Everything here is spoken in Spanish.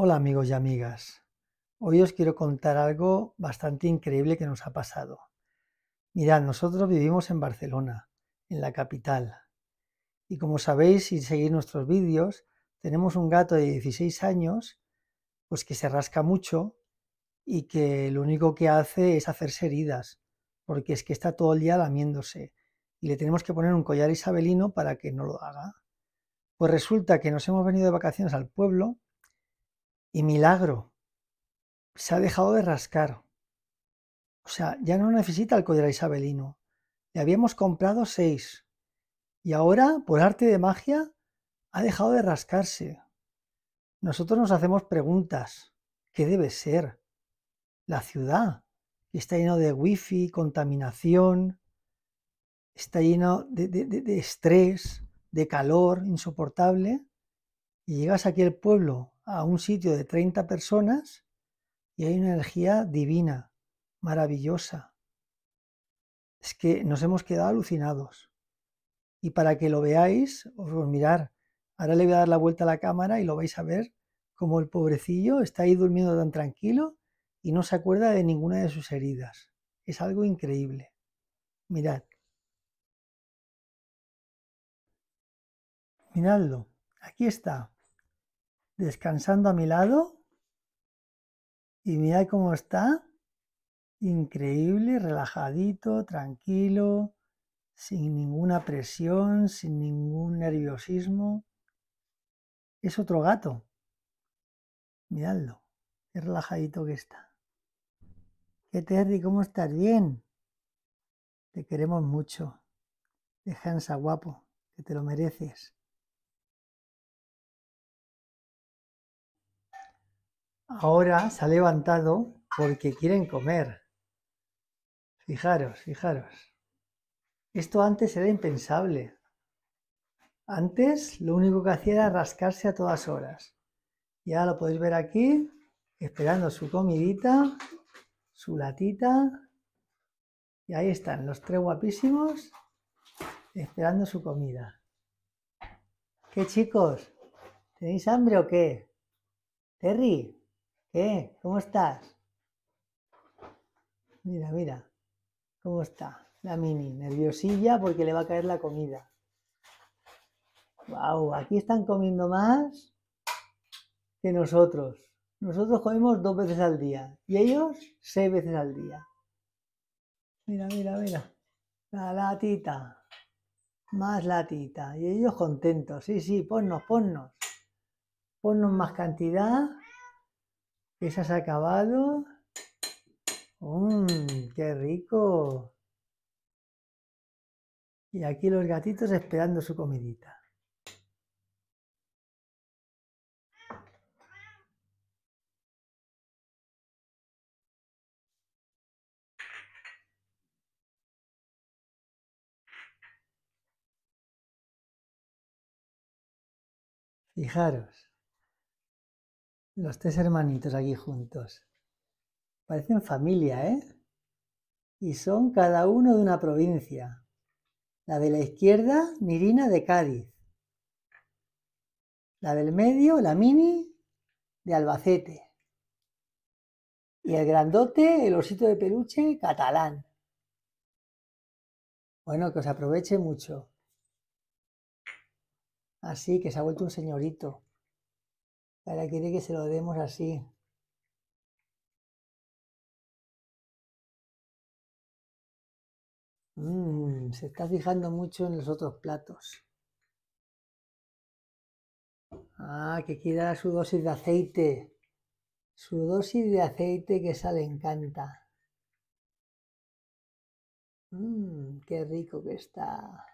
Hola amigos y amigas. Hoy os quiero contar algo bastante increíble que nos ha pasado. Mirad, nosotros vivimos en Barcelona, en la capital. Y como sabéis, si seguís nuestros vídeos, tenemos un gato de 16 años, pues que se rasca mucho y que lo único que hace es hacerse heridas, porque es que está todo el día lamiéndose y le tenemos que poner un collar isabelino para que no lo haga. Pues resulta que nos hemos venido de vacaciones al pueblo y milagro, se ha dejado de rascar. O sea, ya no necesita el codera isabelino. Le habíamos comprado seis. Y ahora, por arte de magia, ha dejado de rascarse. Nosotros nos hacemos preguntas. ¿Qué debe ser? La ciudad, que está lleno de wifi, contaminación, está lleno de, de estrés, de calor insoportable. Y llegas aquí al pueblo a un sitio de 30 personas y hay una energía divina, maravillosa. Es que nos hemos quedado alucinados. Y para que lo veáis, os voy a mirar. Ahora le voy a dar la vuelta a la cámara y lo vais a ver como el pobrecillo está ahí durmiendo tan tranquilo y no se acuerda de ninguna de sus heridas. Es algo increíble. Mirad. Miradlo. Aquí está descansando a mi lado. Y mirad cómo está. Increíble, relajadito, tranquilo, sin ninguna presión, sin ningún nerviosismo. Es otro gato. Miradlo, qué relajadito que está. ¿Qué Terry? ¿Cómo estás? Bien. Te queremos mucho. Descansa, guapo, que te lo mereces. ahora se ha levantado porque quieren comer. Fijaros, fijaros. Esto antes era impensable. Antes lo único que hacía era rascarse a todas horas. Ya lo podéis ver aquí, esperando su comidita, su latita. Y ahí están los tres guapísimos, esperando su comida. ¿Qué chicos? ¿Tenéis hambre o qué? Terry, ¿Qué? ¿Cómo estás? Mira, mira, cómo está la mini, nerviosilla porque le va a caer la comida. ¡Wow! Aquí están comiendo más que nosotros. Nosotros comemos dos veces al día y ellos seis veces al día. Mira, mira, mira. La latita. Más latita. Y ellos contentos. Sí, sí, ponnos, ponnos. Ponnos más cantidad esa se ha acabado. ¡Mmm! ¡Qué rico! Y aquí los gatitos esperando su comidita. Fijaros. Los tres hermanitos aquí juntos. Parecen familia, ¿eh? Y son cada uno de una provincia. La de la izquierda, Nirina de Cádiz. La del medio, la mini, de Albacete. Y el grandote, el osito de peluche, catalán. Bueno, que os aproveche mucho. Así que se ha vuelto un señorito. Ahora quiere que se lo demos así. Mm, se está fijando mucho en los otros platos. Ah, que quiera su dosis de aceite. Su dosis de aceite que esa le encanta. Mmm, qué rico que está.